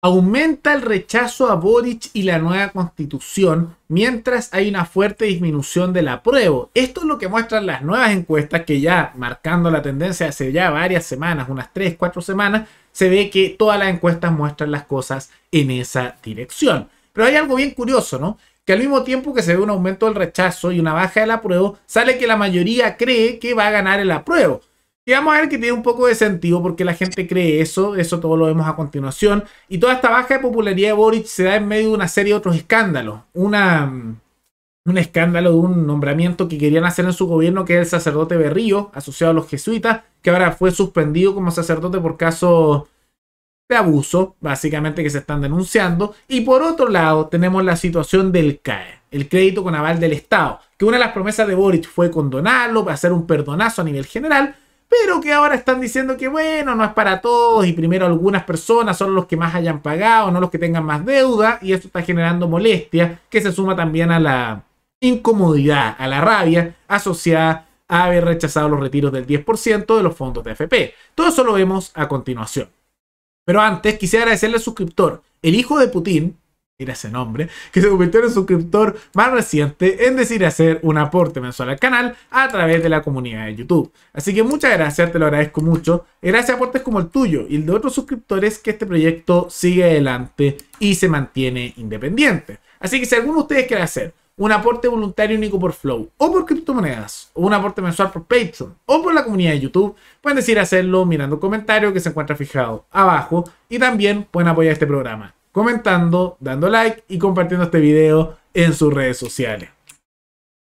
Aumenta el rechazo a Boric y la nueva constitución, mientras hay una fuerte disminución del apruebo. Esto es lo que muestran las nuevas encuestas que ya, marcando la tendencia hace ya varias semanas, unas 3, 4 semanas, se ve que todas las encuestas muestran las cosas en esa dirección. Pero hay algo bien curioso, ¿no? Que al mismo tiempo que se ve un aumento del rechazo y una baja del apruebo, sale que la mayoría cree que va a ganar el apruebo. Y vamos a ver que tiene un poco de sentido porque la gente cree eso, eso todo lo vemos a continuación. Y toda esta baja de popularidad de Boric se da en medio de una serie de otros escándalos. Una, mm, un escándalo de un nombramiento que querían hacer en su gobierno, que es el sacerdote Berrío, asociado a los jesuitas, que ahora fue suspendido como sacerdote por caso de abuso, básicamente que se están denunciando. Y por otro lado, tenemos la situación del CAE, el crédito con aval del Estado, que una de las promesas de Boric fue condonarlo, hacer un perdonazo a nivel general pero que ahora están diciendo que bueno, no es para todos y primero algunas personas son los que más hayan pagado, no los que tengan más deuda y esto está generando molestia que se suma también a la incomodidad, a la rabia asociada a haber rechazado los retiros del 10% de los fondos de FP. Todo eso lo vemos a continuación. Pero antes quisiera agradecerle al suscriptor, el hijo de Putin, era ese nombre, que se convirtió en el suscriptor más reciente en decir hacer un aporte mensual al canal a través de la comunidad de YouTube. Así que muchas gracias, te lo agradezco mucho. Gracias a aportes como el tuyo y el de otros suscriptores que este proyecto sigue adelante y se mantiene independiente. Así que si alguno de ustedes quiere hacer un aporte voluntario único por Flow o por criptomonedas o un aporte mensual por Patreon o por la comunidad de YouTube, pueden decidir hacerlo mirando el comentario que se encuentra fijado abajo y también pueden apoyar este programa comentando, dando like y compartiendo este video en sus redes sociales.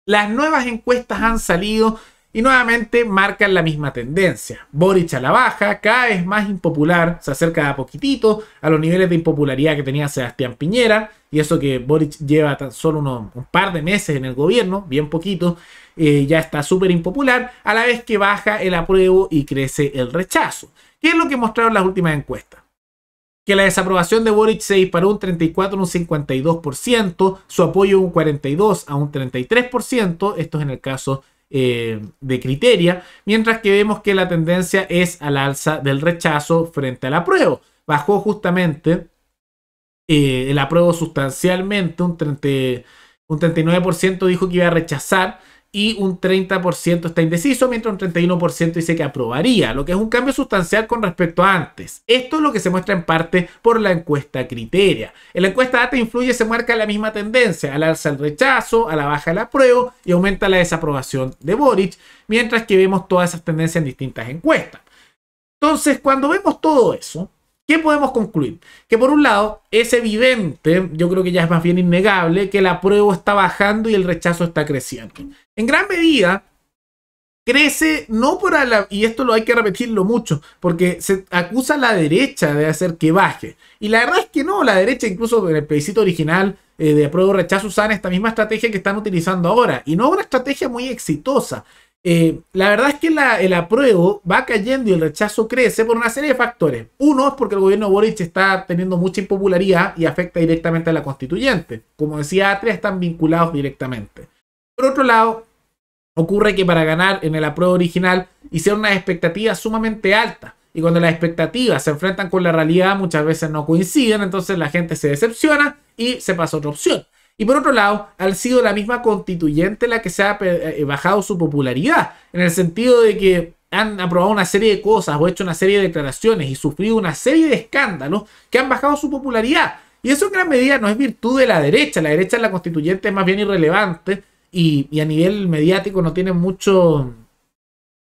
Las nuevas encuestas han salido y nuevamente marcan la misma tendencia. Boric a la baja, cada vez más impopular, se acerca a poquitito a los niveles de impopularidad que tenía Sebastián Piñera, y eso que Boric lleva tan solo un par de meses en el gobierno, bien poquito, eh, ya está súper impopular, a la vez que baja el apruebo y crece el rechazo. ¿Qué es lo que mostraron las últimas encuestas? que la desaprobación de Boric se disparó un 34 a un 52%, su apoyo un 42 a un 33%, esto es en el caso eh, de Criteria, mientras que vemos que la tendencia es al alza del rechazo frente al apruebo. Bajó justamente eh, el apruebo sustancialmente, un 39% dijo que iba a rechazar y un 30% está indeciso, mientras un 31% dice que aprobaría, lo que es un cambio sustancial con respecto a antes. Esto es lo que se muestra en parte por la encuesta Criteria. En la encuesta Data Influye se marca la misma tendencia, al alza el rechazo, a la baja el apruebo y aumenta la desaprobación de Boric, mientras que vemos todas esas tendencias en distintas encuestas. Entonces, cuando vemos todo eso, ¿Qué podemos concluir? Que por un lado es evidente, yo creo que ya es más bien innegable, que el apruebo está bajando y el rechazo está creciendo. En gran medida, crece no por la... Y esto lo hay que repetirlo mucho, porque se acusa a la derecha de hacer que baje. Y la verdad es que no, la derecha incluso en el plebiscito original eh, de apruebo rechazo usan esta misma estrategia que están utilizando ahora. Y no una estrategia muy exitosa. Eh, la verdad es que el apruebo va cayendo y el rechazo crece por una serie de factores. Uno es porque el gobierno Boric está teniendo mucha impopularidad y afecta directamente a la constituyente. Como decía Atria, están vinculados directamente. Por otro lado, ocurre que para ganar en el apruebo original hicieron unas expectativas sumamente altas. Y cuando las expectativas se enfrentan con la realidad, muchas veces no coinciden, entonces la gente se decepciona y se pasa a otra opción. Y por otro lado, ha sido la misma constituyente la que se ha eh, eh, bajado su popularidad, en el sentido de que han aprobado una serie de cosas o hecho una serie de declaraciones y sufrido una serie de escándalos que han bajado su popularidad. Y eso en gran medida no es virtud de la derecha, la derecha es la constituyente es más bien irrelevante y, y a nivel mediático no tiene mucho,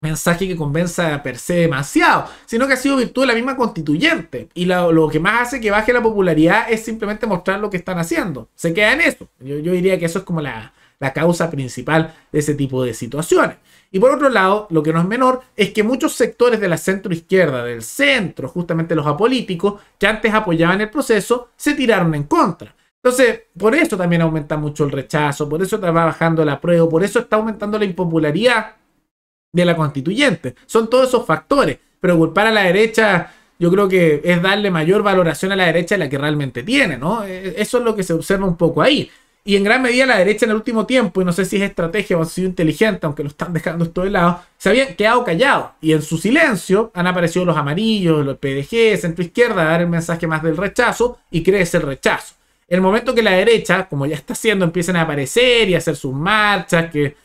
mensaje que convenza per se demasiado, sino que ha sido virtud de la misma constituyente. Y lo, que más hace que baje la popularidad es simplemente mostrar lo que están haciendo. Se queda en eso. Yo, diría que eso es como la, causa principal de ese tipo de situaciones. Y por otro lado, lo que no es menor es que muchos sectores de la centro izquierda, del centro, justamente los apolíticos, que antes apoyaban el proceso, se tiraron en contra. Entonces, por eso también aumenta mucho el rechazo, por eso está bajando la prueba, por eso está aumentando la impopularidad de la constituyente. Son todos esos factores. Pero culpar a la derecha, yo creo que es darle mayor valoración a la derecha de la que realmente tiene, ¿no? E, e, eso es lo que se observa un poco ahí. Y en gran medida la derecha en el último tiempo, y no sé si es estrategia o ha sido inteligente, aunque lo están dejando esto de lado, se habían quedado callados. Y en su silencio han aparecido los amarillos, los PDG, centro izquierda, a dar el mensaje más del rechazo y crece el rechazo. El momento que la derecha, como ya está haciendo, empiezan a aparecer y a hacer sus marchas, que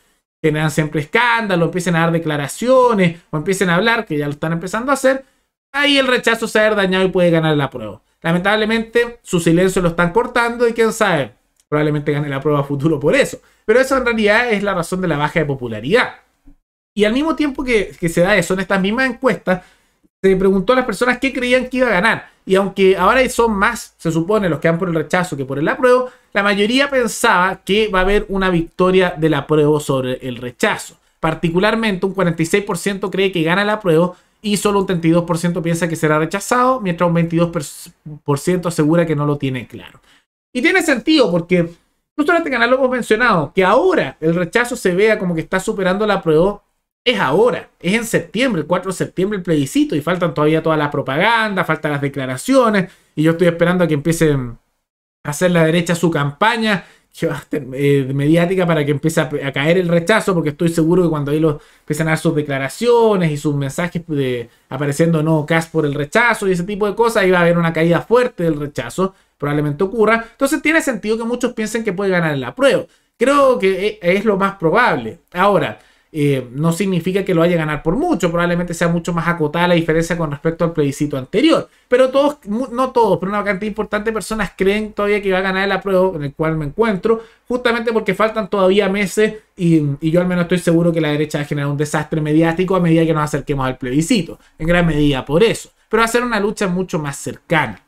generan siempre escándalo, empiecen a dar declaraciones o empiecen a hablar, que ya lo están empezando a hacer, ahí el rechazo se ha dañado y puede ganar la prueba. Lamentablemente, su silencio lo están cortando y quién sabe, probablemente gane la prueba futuro por eso. Pero eso en realidad es la razón de la baja de popularidad. Y al mismo tiempo que, que se da eso en estas mismas encuestas, se preguntó a las personas qué creían que iba a ganar. Y aunque ahora son más, se supone, los que van por el rechazo que por el apruebo, la mayoría pensaba que va a haber una victoria del apruebo sobre el rechazo. Particularmente un 46% cree que gana el apruebo y solo un 32% piensa que será rechazado, mientras un 22% asegura que no lo tiene claro. Y tiene sentido porque justo en este canal lo hemos mencionado, que ahora el rechazo se vea como que está superando el apruebo es ahora, es en septiembre, el 4 de septiembre el plebiscito y faltan todavía toda la propaganda, faltan las declaraciones y yo estoy esperando a que empiecen a hacer la derecha su campaña eh, mediática para que empiece a, caer el rechazo porque estoy seguro que cuando ellos empiecen a dar sus declaraciones y sus mensajes de, apareciendo no cas por el rechazo y ese tipo de cosas, ahí va a haber una caída fuerte del rechazo, probablemente ocurra. Entonces tiene sentido que muchos piensen que puede ganar el apruebo. Creo que eh, es lo más probable. Ahora, eh, no significa que lo vaya a ganar por mucho, probablemente sea mucho más acotada la diferencia con respecto al plebiscito anterior. Pero todos, no todos, pero una cantidad importante de personas creen todavía que va a ganar el apruebo, en el cual me encuentro, justamente porque faltan todavía meses y, y, yo al menos estoy seguro que la derecha va a generar un desastre mediático a medida que nos acerquemos al plebiscito, en gran medida por eso. Pero va a ser una lucha mucho más cercana.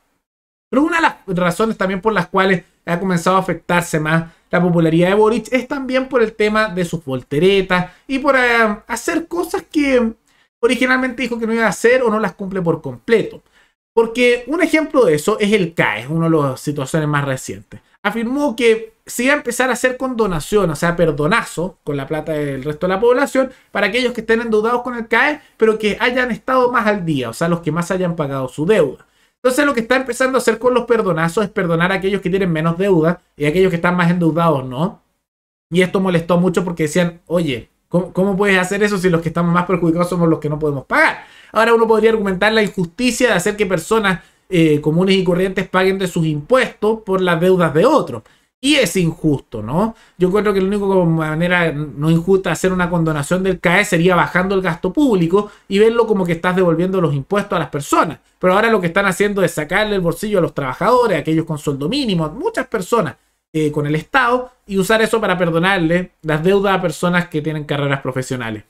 Pero una de las razones también por las cuales ha comenzado a afectarse más la popularidad de Boric es también por el tema de sus volteretas y por eh, hacer cosas que originalmente dijo que no iba a hacer o no las cumple por completo. Porque un ejemplo de eso es el CAE, una de las situaciones más recientes. Afirmó que se iba a empezar a hacer condonación, o sea, perdonazo con la plata del resto de la población para aquellos que estén endeudados con el CAE, pero que hayan estado más al día, o sea, los que más hayan pagado su deuda. Entonces lo que está empezando a hacer con los perdonazos es perdonar a aquellos que tienen menos deuda y a aquellos que están más endeudados, ¿no? Y esto molestó mucho porque decían, oye, ¿cómo, puedes hacer eso si los que estamos más perjudicados somos los que no podemos pagar? Ahora uno podría argumentar la injusticia de hacer que personas eh, comunes y corrientes paguen de sus impuestos por las deudas de otros y es injusto, ¿no? Yo creo que la única manera no injusta de hacer una condonación del CAE sería bajando el gasto público y verlo como que estás devolviendo los impuestos a las personas. Pero ahora lo que están haciendo es sacarle el bolsillo a los trabajadores, a aquellos con sueldo mínimo, a muchas personas eh, con el Estado y usar eso para perdonarle las deudas a personas que tienen carreras profesionales.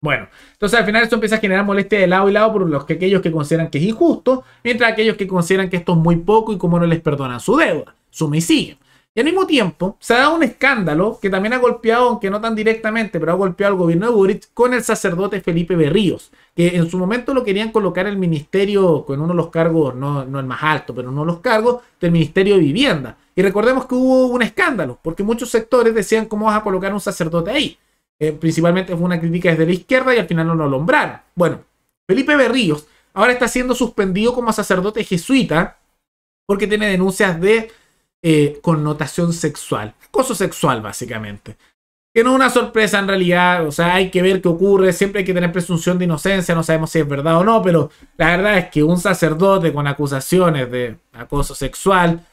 Bueno, entonces al final eso empieza a generar molestia de lado y lado por los que aquellos que consideran que es injusto, mientras aquellos que consideran que esto es muy poco y cómo no les perdonan su deuda suma y Y al mismo tiempo, se ha dado un escándalo que también ha golpeado, aunque no tan directamente, pero ha golpeado al gobierno de Boric con el sacerdote Felipe Berríos, que en su momento lo querían colocar en el ministerio, con uno de los cargos, no, el más alto, pero uno de los cargos del Ministerio de Vivienda. Y recordemos que hubo un escándalo, porque muchos sectores decían cómo vas a colocar un sacerdote ahí. Eh, principalmente fue una crítica desde la izquierda y al final no lo nombraron. Bueno, Felipe Berríos ahora está siendo suspendido como sacerdote jesuita porque tiene denuncias de eh, connotación sexual, acoso sexual básicamente. Que no es una sorpresa en realidad, o sea, hay que ver qué ocurre, siempre hay que tener presunción de inocencia, no sabemos si es verdad o no, pero la verdad es que un sacerdote con acusaciones de acoso sexual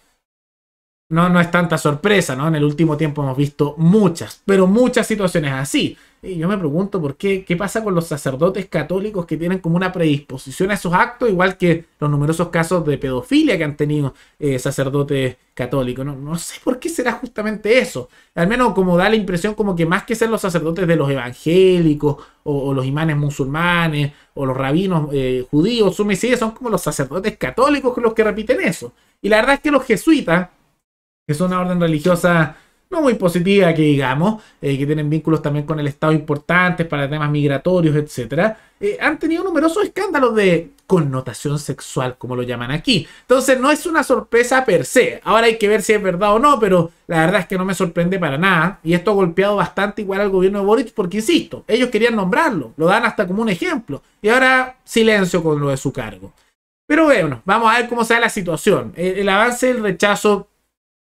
no, no es tanta sorpresa, ¿no? En el último tiempo hemos visto muchas, pero muchas situaciones así. Y yo me pregunto por qué, qué pasa con los sacerdotes católicos que tienen como una predisposición a esos actos, igual que los numerosos casos de pedofilia que han tenido eh, sacerdotes católicos. No, no sé por qué será justamente eso. Al menos como da la impresión como que más que ser los sacerdotes de los evangélicos o, los imanes musulmanes o los rabinos eh, judíos, sumicidas, son como los sacerdotes católicos los que repiten eso. Y la verdad es que los jesuitas que es una orden religiosa no muy positiva, que digamos, eh, que tienen vínculos también con el Estado importantes para temas migratorios, etc., eh, han tenido numerosos escándalos de connotación sexual, como lo llaman aquí. Entonces no es una sorpresa per se. Ahora hay que ver si es verdad o no, pero la verdad es que no me sorprende para nada. Y esto ha golpeado bastante igual al gobierno de Boric, porque insisto, ellos querían nombrarlo, lo dan hasta como un ejemplo. Y ahora silencio con lo de su cargo. Pero bueno, vamos a ver cómo sea la situación. el, el avance el rechazo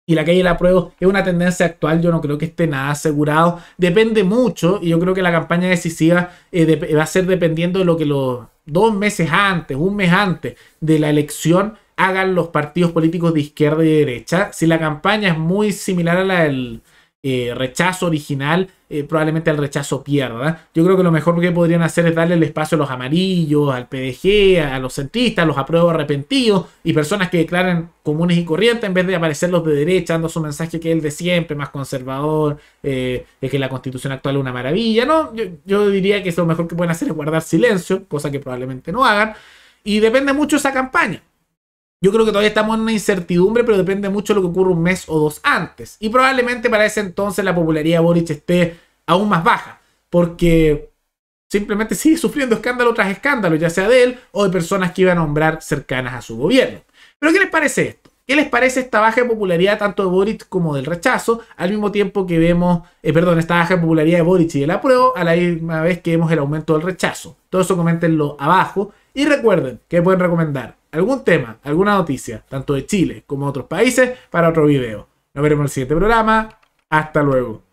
y la calle la prueba es una tendencia actual, yo no creo que esté nada asegurado. Depende mucho y yo creo que la campaña decisiva eh, va a ser dependiendo de lo que los dos meses antes, un mes antes de la elección hagan los partidos políticos de izquierda y derecha. Si la campaña es muy similar a la del eh, rechazo original, eh, probablemente el rechazo pierda. Yo creo que lo mejor que podrían hacer es darle el espacio a los amarillos, al PDG, a los centristas, a los apruebos arrepentidos y personas que declaran comunes y corrientes en vez de aparecer los de derecha dando su mensaje que es el de siempre, más conservador, eh, que la constitución actual es una maravilla. No, yo, yo diría que lo mejor que pueden hacer es guardar silencio, cosa que probablemente no hagan. Y depende mucho esa campaña. Yo creo que todavía estamos en una incertidumbre, pero depende mucho de lo que ocurra un mes o dos antes. Y probablemente para ese entonces la popularidad de Boric esté aún más baja, porque simplemente sigue sufriendo escándalo tras escándalo, ya sea de él o de personas que iba a nombrar cercanas a su gobierno. Pero ¿qué les parece esto? ¿Qué les parece esta baja de popularidad tanto de Boric como del rechazo? Al mismo tiempo que vemos, eh, perdón, esta baja de popularidad de Boric y del apruebo, a la misma vez que vemos el aumento del rechazo. Todo eso coméntenlo abajo y recuerden que pueden recomendar algún tema, alguna noticia, tanto de Chile como de otros países, para otro video. Nos veremos en el siguiente programa. Hasta luego.